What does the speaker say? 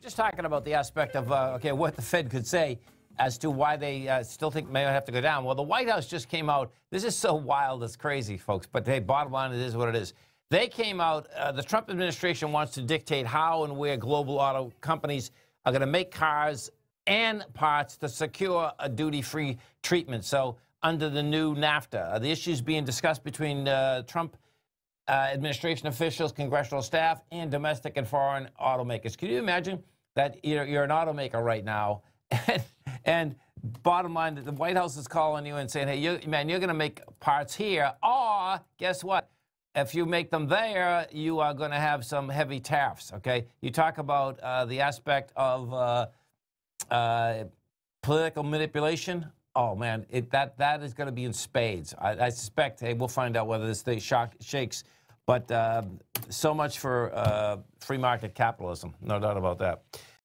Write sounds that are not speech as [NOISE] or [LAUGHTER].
Just talking about the aspect of, uh, okay, what the Fed could say as to why they uh, still think may have to go down. Well, the White House just came out. This is so wild, it's crazy, folks. But hey, bottom line, it is what it is. They came out. Uh, the Trump administration wants to dictate how and where global auto companies are going to make cars and parts to secure a duty-free treatment. So under the new NAFTA, the issues being discussed between uh, Trump uh, administration officials, congressional staff, and domestic and foreign automakers. Can you imagine that you're, you're an automaker right now, [LAUGHS] and, and bottom line, the White House is calling you and saying, hey, you, man, you're going to make parts here, or guess what? If you make them there, you are going to have some heavy tariffs, okay? You talk about uh, the aspect of uh, uh political manipulation oh man, it, that that is going to be in spades. I, I, suspect. Hey, we'll find out whether this thing shock, shakes but uh, so much for uh, free market capitalism, no doubt about that.